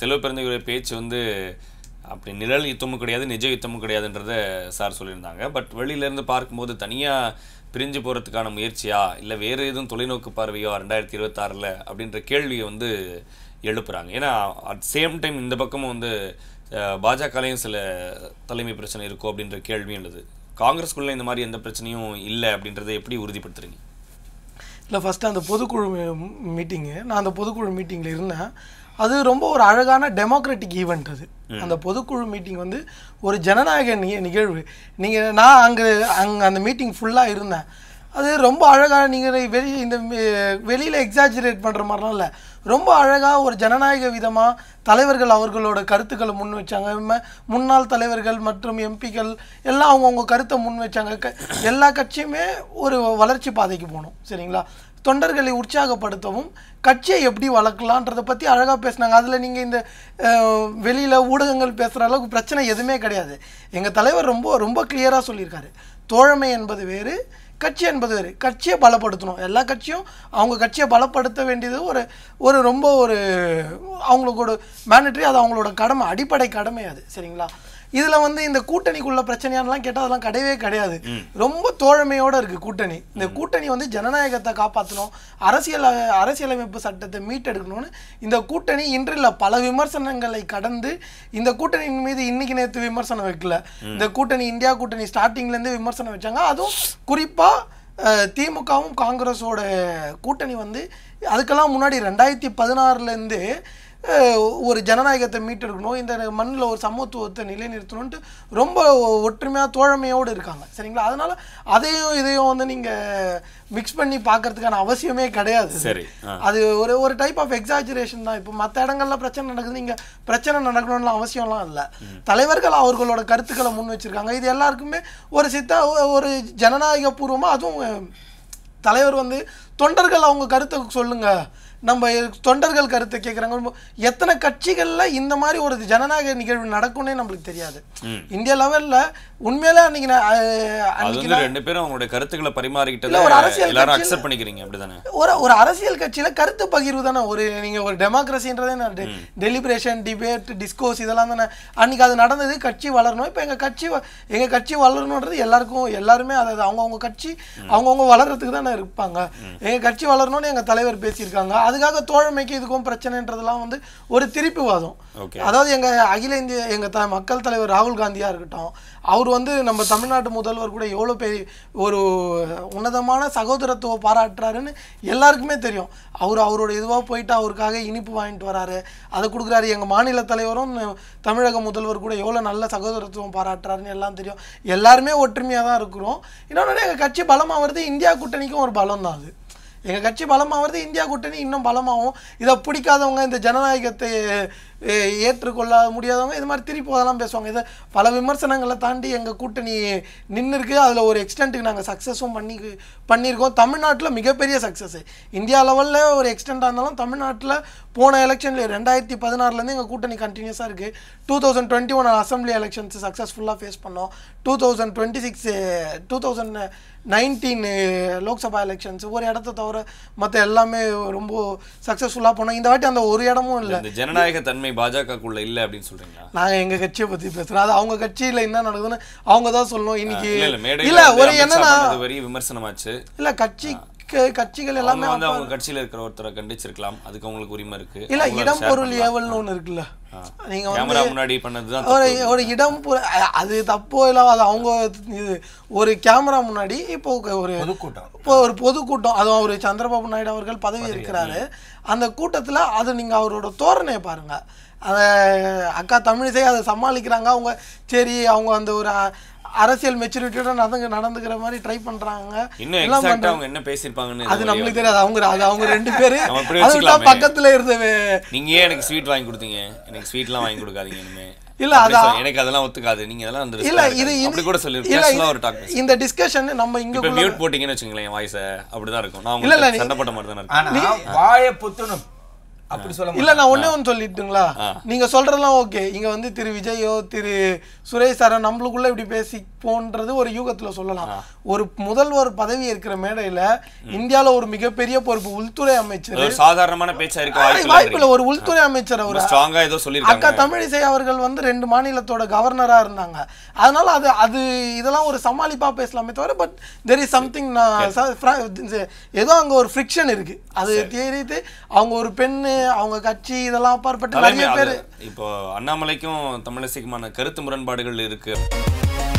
செல்வ பிறந்தவருடைய பேச்சு வந்து அப்படி நிழல் யுத்தமும் கிடையாது நிஜ யுத்தமும் கிடையாதுன்றதை சார் சொல்லியிருந்தாங்க பட் வெளியிலேருந்து பார்க்கும்போது தனியாக பிரிஞ்சு போகிறதுக்கான முயற்சியா இல்லை வேறு எதுவும் தொலைநோக்கு பார்வையோ ரெண்டாயிரத்தி இருபத்தாறில் அப்படின்ற கேள்வியை வந்து எழுப்புகிறாங்க ஏன்னா அட் சேம் டைம் இந்த பக்கமும் வந்து பாஜகலையும் சில தலைமை பிரச்சனை இருக்கும் அப்படின்ற கேள்வியும் உள்ளது காங்கிரஸ்குள்ளே இந்த மாதிரி எந்த பிரச்சனையும் இல்லை அப்படின்றத எப்படி உறுதிப்படுத்துறீங்க இல்லை ஃபஸ்ட்டு அந்த பொதுக்குழு மீட்டிங்கு நான் அந்த பொதுக்குழு மீட்டிங்கில் இருந்தேன் அது ரொம்ப ஒரு அழகான டெமோக்ராட்டிக் ஈவெண்ட் அது அந்த பொதுக்குழு மீட்டிங் வந்து ஒரு ஜனநாயக நிகழ்வு நீங்கள் நான் அங்கே அங்கே அந்த மீட்டிங் ஃபுல்லாக இருந்தேன் அது ரொம்ப அழகாக நீங்கள் வெளி இந்த வெளியில் எக்ஸாஜிரேட் பண்ணுற மாதிரிலாம் இல்லை ரொம்ப அழகாக ஒரு ஜனநாயக விதமாக தலைவர்கள் அவர்களோட கருத்துக்களை முன் வச்சாங்க முன்னாள் தலைவர்கள் மற்றும் எம்பிக்கள் எல்லாம் அவங்கவுங்க கருத்தை முன் வச்சாங்க எல்லா கட்சியுமே ஒரு வளர்ச்சி பாதைக்கு போகணும் சரிங்களா தொண்டர்களை உற்சாகப்படுத்தவும் கட்சியை எப்படி வளர்க்கலான்றதை பற்றி அழகாக பேசினாங்க அதில் நீங்கள் இந்த வெளியில் ஊடகங்கள் பேசுகிற அளவுக்கு பிரச்சனை எதுவுமே கிடையாது எங்கள் தலைவர் ரொம்ப ரொம்ப கிளியராக சொல்லியிருக்காரு தோழமை என்பது வேறு கட்சி என்பது வேறு கட்சியை பலப்படுத்தணும் எல்லா கட்சியும் அவங்க கட்சியை பலப்படுத்த வேண்டியது ஒரு ஒரு ரொம்ப ஒரு அவங்களுக்கு ஒரு மேனட்ரி அது அவங்களோட கடமை அடிப்படை கடமை அது சரிங்களா இதில் வந்து இந்த கூட்டணிக்குள்ள பிரச்சனையானலாம் கேட்டால் அதெல்லாம் கிடையவே கிடையாது ரொம்ப தோழமையோடு இருக்குது கூட்டணி இந்த கூட்டணி வந்து ஜனநாயகத்தை காப்பாற்றணும் அரசியல் அரசியலமைப்பு சட்டத்தை மீட்டெடுக்கணும்னு இந்த கூட்டணி இன்று இல்லை பல விமர்சனங்களை கடந்து இந்த கூட்டணியின் மீது இன்னைக்கு நேற்று விமர்சனம் வைக்கல இந்த கூட்டணி இந்தியா கூட்டணி ஸ்டார்டிங்லேருந்து விமர்சனம் வச்சாங்க அதுவும் குறிப்பாக திமுகவும் காங்கிரஸோட கூட்டணி வந்து அதுக்கெல்லாம் முன்னாடி ரெண்டாயிரத்தி பதினாறுலேருந்து ஒரு ஜனநாயகத்தை மீட்டெடுக்கணும் இந்த மண்ணில் ஒரு சமத்துவத்தை நிலைநிறுத்தணுன்ட்டு ரொம்ப ஒற்றுமையாக தோழமையோடு இருக்காங்க சரிங்களா அதனால் அதையும் இதையும் வந்து நீங்கள் மிக்ஸ் பண்ணி பார்க்கறதுக்கான அவசியமே கிடையாது சரி அது ஒரு ஒரு டைப் ஆஃப் எக்ஸாஜுரேஷன் தான் இப்போ மற்ற இடங்கள்ல பிரச்சனை நடக்குது நீங்கள் பிரச்சனை நடக்கணும்னு அவசியம்லாம் இல்லை தலைவர்கள் அவர்களோட கருத்துக்களை முன் வச்சுருக்காங்க இது எல்லாருக்குமே ஒரு சித்தா ஒரு ஜனநாயக பூர்வமாக அதுவும் தலைவர் வந்து தொண்டர்கள் அவங்க கருத்தை சொல்லுங்கள் நம்ம தொண்டர்கள் கருத்து கேட்குறாங்க எத்தனை கட்சிகளில் இந்த மாதிரி ஒரு ஜனநாயக நிகழ்வு நடக்கும்னே நம்மளுக்கு தெரியாது இந்திய லெவலில் உண்மையில அன்னைக்கு அன்னைக்கு ரெண்டு பேரும் அவங்களுடைய கருத்துக்களை பரிமாறிக்கிட்டு ஒரு அரசியல் அக்செப்ட் பண்ணிக்கிறீங்க அப்படிதானே ஒரு ஒரு அரசியல் கட்சியில் கருத்து பகிர்வு தானே ஒரு நீங்கள் ஒரு டெமோக்ரஸின்றதே நான் டெலிபரேஷன் டிபேட் டிஸ்கோஸ் இதெல்லாம் தானே அன்னைக்கு அது நடந்தது கட்சி வளரணும் இப்போ எங்கள் கட்சி எங்கள் கட்சி வளரணுன்றது எல்லாருக்கும் எல்லாருமே அதாவது அவங்கவுங்க கட்சி அவங்கவுங்க வளர்கிறதுக்கு தானே இருப்பாங்க எங்கள் கட்சி வளரணும்னு எங்கள் தலைவர் பேசியிருக்காங்க அதுக்காக தோழமைக்கு இதுக்கும் பிரச்சனைன்றதெல்லாம் வந்து ஒரு திருப்பி வாதம் அதாவது எங்கள் அகில இந்திய எங்கள் த மக்கள் தலைவர் ராகுல் காந்தியாக இருக்கட்டும் அவர் வந்து நம்ம தமிழ்நாட்டு முதல்வர் கூட எவ்வளோ பெரிய ஒரு உன்னதமான சகோதரத்துவ பாராட்டுறாருன்னு எல்லாருக்குமே தெரியும் அவர் அவரோட இதுவாக போயிட்டு அவருக்காக இனிப்பு வாங்கிட்டு வராரு அதை கொடுக்குறாரு எங்கள் மாநில தலைவரும் தமிழக முதல்வர் கூட எவ்வளோ நல்ல சகோதரத்துவம் பாராட்டுறாருன்னு எல்லாம் தெரியும் எல்லாருமே ஒற்றுமையாக தான் இருக்கிறோம் இன்னொன்று எங்கள் கட்சி பலமாக வருது இந்தியா கூட்டணிக்கும் ஒரு பலம் தான் அது எங்கள் கட்சி பலமாகிறது இந்தியா கூட்டணி இன்னும் பலமாகும் இதை பிடிக்காதவங்க இந்த ஜனநாயகத்தை ஏற்றுக்கொள்ள முடியாதவங்க இது மாதிரி திருப்பி அதெல்லாம் பேசுவாங்க இதை பல விமர்சனங்களை தாண்டி எங்கள் கூட்டணி நின்று இருக்குது அதில் ஒரு எக்ஸ்டென்ட்டுக்கு நாங்கள் சக்ஸஸும் பண்ணி பண்ணியிருக்கோம் தமிழ்நாட்டில் மிகப்பெரிய சக்ஸஸ் இந்தியா லெவலில் ஒரு எக்ஸ்டெண்டாக இருந்தாலும் தமிழ்நாட்டில் போன எலெக்ஷனில் ரெண்டாயிரத்தி பதினாறுலேருந்து எங்கள் கூட்டணி கண்டினியூஸாக இருக்குது two thousand twenty one assembly elections சக்ஸஸ்ஃபுல்லாக ஃபேஸ் பண்ணோம் two thousand twenty six two thousand nineteen Lok Sabha elections ஒரு இடத்த தவிர தவிர மற்ற எல்லாமே ரொம்ப சக்ஸஸ்ஃபுல்லாக போனோம் இந்த வாட்டி அந்த ஒரு இடமும் இல்லை இந்த ஜனநாயக தன்மை பாஜகக்குள்ள இல்லை அப்படின்னு சொல்றீங்க நாங்கள் எங்கள் கட்சியை பற்றி பேசுகிறோம் அது அவங்க கட்சியில் என்ன நடக்குதுன்னு அவங்க தான் சொல்லணும் இன்னைக்கு இல்லை ஒரு என்னன்னா பெரிய விமர்சனமாச்சு இல்லை கட்சி கட்சிகள் எல்லாமே வந்து அவங்க கட்சியில இருக்கிற ஒருத்தரை கண்டிச்சிருக்கலாம் அதுக்கு அவங்களுக்கு உரிமை இருக்கு இல்ல இடம் பொருள் ஏவல்னு ஒண்ணு இருக்குல்ல நீங்க முன்னாடி பண்ணதுதான் ஒரு இடம் அது தப்போ இல்ல அது அவங்க இது ஒரு கேமரா முன்னாடி இப்போ ஒரு பொதுக்கூட்டம் இப்போ ஒரு பொதுக்கூட்டம் அதுவும் அவரு சந்திரபாபு நாயுடு அவர்கள் பதவி இருக்கிறாரு அந்த கூட்டத்துல அது நீங்க அவரோட தோரணையை பாருங்க அதை அக்கா தமிழிசை அதை சமாளிக்கிறாங்க அவங்க சரி அவங்க அந்த ஒரு அரசியல் மெச்சூரிட்டியோட நடந்து நடந்துக்கிற மாதிரி ட்ரை பண்றாங்க இன்னும் எக்ஸாக்ட்டா அவங்க என்ன பேசிருப்பாங்கன்னு அது நம்மளுக்கு தெரியாது அவங்க அது அவங்க ரெண்டு பேரு அதுதான் பக்கத்துல இருந்தவே நீங்க ஏன் எனக்கு ஸ்வீட் வாங்கி கொடுத்தீங்க எனக்கு ஸ்வீட்லாம் வாங்கி கொடுக்காதீங்க இனிமே இல்ல அதான் எனக்கு அதெல்லாம் ஒத்துக்காது நீங்க அதெல்லாம் அந்த இல்ல இது இப்படி கூட சொல்லிருக்கீங்க ஒரு டாக் இந்த டிஸ்கஷன் நம்ம இங்க மியூட் போட்டீங்கன்னு வெச்சீங்களேன் வாய்ஸ் அப்படிதான் இருக்கும் நான் உங்களுக்கு சண்டை போட்ட மாதிரி தான் இருக்கு வாயை புத்துணும் அப்படி சொல்ல இல்ல நான் ஒன்னே ஒன்று சொல்லிட்டுங்களா நீங்க சொல்றதெல்லாம் ஓகே இங்க வந்து திரு விஜயோ திரு சுரேஷ் சாரோ நம்மளுக்குள்ள இப்படி பேசி போன்றது ஒரு யூகத்துல சொல்லலாம் ஒரு முதல்வர் பதவி இருக்கிற மேடையில இந்தியால ஒரு மிகப்பெரிய பொறுப்பு உள்துறை அமைச்சர் சாதாரணமான பேச்சா இருக்க வாய்ப்பு ஒரு உள்துறை அமைச்சர் அவர் ஸ்ட்ராங்கா ஏதோ சொல்லியிருக்காங்க அக்கா தமிழிசை அவர்கள் வந்து ரெண்டு மாநிலத்தோட கவர்னரா இருந்தாங்க அதனால அது அது இதெல்லாம் ஒரு சமாளிப்பா பேசலாமே தவிர பட் தெர் இஸ் சம்திங் நான் ஏதோ அங்க ஒரு ஃப்ரிக்ஷன் இருக்கு அது தெரியுது அவங்க ஒரு பெண்ணு அவங்க கட்சி இதெல்லாம் அப்பாற்பட்டு நிறைய பேர் இப்போ அண்ணாமலைக்கும் தமிழிசைக்குமான கருத்து முரண்பாடுகள் இருக்கு